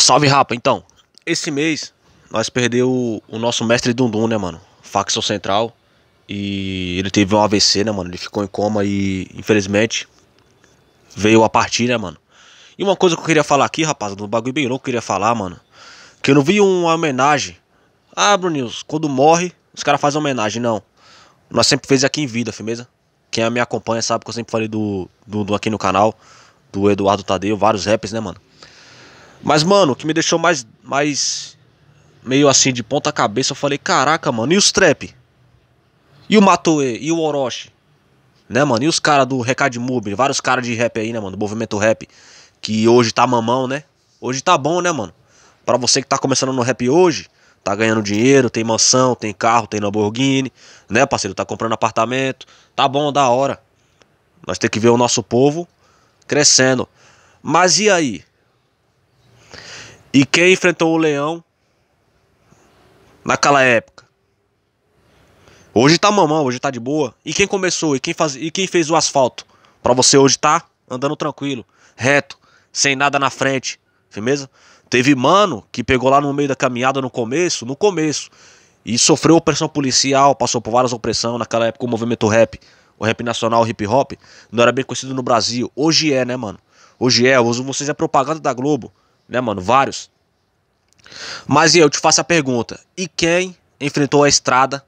Salve, rapa. Então, esse mês nós perdeu o, o nosso mestre Dundum, né, mano? Facção Central. E ele teve um AVC, né, mano? Ele ficou em coma e, infelizmente, veio a partir, né, mano? E uma coisa que eu queria falar aqui, rapaz, do bagulho bem louco que eu queria falar, mano. Que eu não vi uma homenagem. Ah, Brunils, quando morre, os caras fazem homenagem, não. Nós sempre fez aqui em vida, firmeza? Quem me acompanha sabe que eu sempre falei do, do, do aqui no canal, do Eduardo Tadeu, vários rappers, né, mano? Mas, mano, o que me deixou mais, mais meio assim de ponta cabeça, eu falei, caraca, mano, e os trap? E o Matoe? E o Orochi? Né, mano? E os caras do Recad Mobile? Vários caras de rap aí, né, mano? Do movimento rap. Que hoje tá mamão, né? Hoje tá bom, né, mano? Pra você que tá começando no rap hoje, tá ganhando dinheiro, tem mansão, tem carro, tem Lamborghini, né, parceiro? Tá comprando apartamento. Tá bom, da hora. Nós tem que ver o nosso povo crescendo. Mas e aí? E quem enfrentou o leão naquela época? Hoje tá mamão, hoje tá de boa. E quem começou? E quem, faz, e quem fez o asfalto? Para você hoje tá andando tranquilo, reto, sem nada na frente. Firmeza? Teve mano que pegou lá no meio da caminhada no começo, no começo, e sofreu opressão policial, passou por várias opressões. Naquela época o movimento rap, o rap nacional, o hip hop, não era bem conhecido no Brasil. Hoje é, né, mano? Hoje é, hoje vocês é propaganda da Globo né, mano? Vários. Mas eu te faço a pergunta: e quem enfrentou a estrada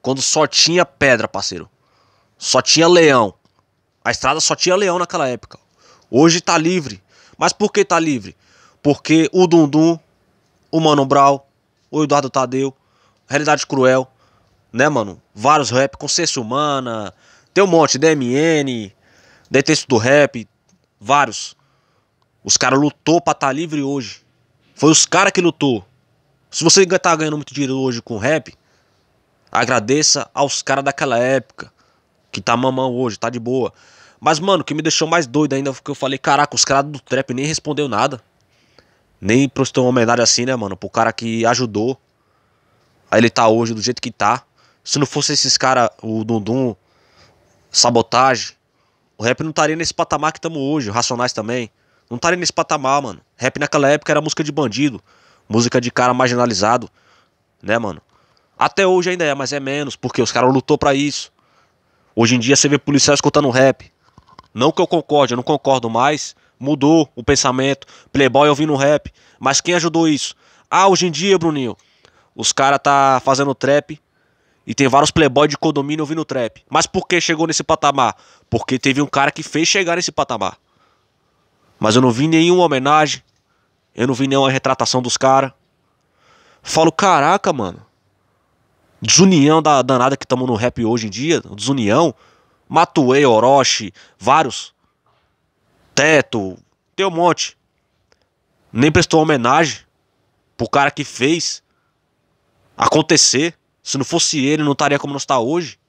quando só tinha pedra, parceiro? Só tinha leão. A estrada só tinha leão naquela época. Hoje tá livre. Mas por que tá livre? Porque o Dundum, o Mano Brau, o Eduardo Tadeu, Realidade Cruel, né, mano? Vários rap com Cessa Humana, tem um monte, DMN, detesto do Rap, vários. Os caras lutou para estar tá livre hoje. Foi os caras que lutou. Se você tá ganhando muito dinheiro hoje com rap, agradeça aos caras daquela época. Que tá mamão hoje, tá de boa. Mas, mano, o que me deixou mais doido ainda foi que eu falei, caraca, os caras do trap nem respondeu nada. Nem prestou uma homenagem assim, né, mano? Pro cara que ajudou. Aí ele tá hoje do jeito que tá. Se não fosse esses caras, o Dundum, Sabotagem, o rap não estaria nesse patamar que estamos hoje, o Racionais também não tá estaria nesse patamar, mano. Rap naquela época era música de bandido, música de cara marginalizado, né, mano? Até hoje ainda é, mas é menos, porque os caras lutou para isso. Hoje em dia você vê policial escutando rap. Não que eu concorde, eu não concordo mais. Mudou o pensamento. Playboy ouvindo rap. Mas quem ajudou isso? Ah, hoje em dia, Bruninho, os caras tá fazendo trap e tem vários playboy de condomínio ouvindo trap. Mas por que chegou nesse patamar? Porque teve um cara que fez chegar nesse patamar. Mas eu não vi nenhuma homenagem. Eu não vi nenhuma retratação dos caras. Falo, caraca, mano. Desunião da danada que estamos no rap hoje em dia. Desunião. Matuei, Orochi, vários. Teto, tem um monte. Nem prestou homenagem pro cara que fez acontecer. Se não fosse ele, não estaria como não está hoje.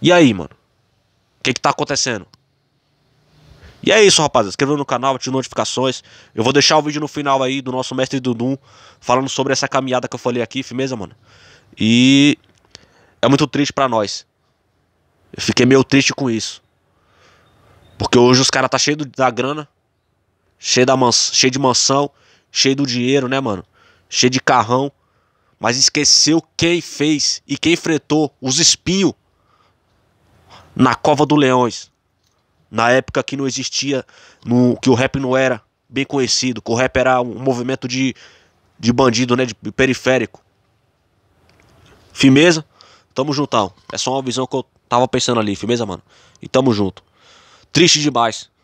E aí, mano? O que que tá acontecendo? E é isso, rapaziada. Inscreva no canal, ative notificações. Eu vou deixar o vídeo no final aí do nosso mestre Dudum falando sobre essa caminhada que eu falei aqui, firmeza, mano. E é muito triste para nós. Eu fiquei meio triste com isso. Porque hoje os caras tá cheio da grana, cheio da mans, cheio de mansão, cheio do dinheiro, né, mano? Cheio de carrão, mas esqueceu quem fez e quem enfrentou os espinhos na cova do leões na época que não existia, no, que o rap não era bem conhecido, que o rap era um movimento de, de bandido, né, de periférico. Firmeza? Tamo juntão. É só uma visão que eu tava pensando ali, firmeza, mano. E tamo junto. Triste demais.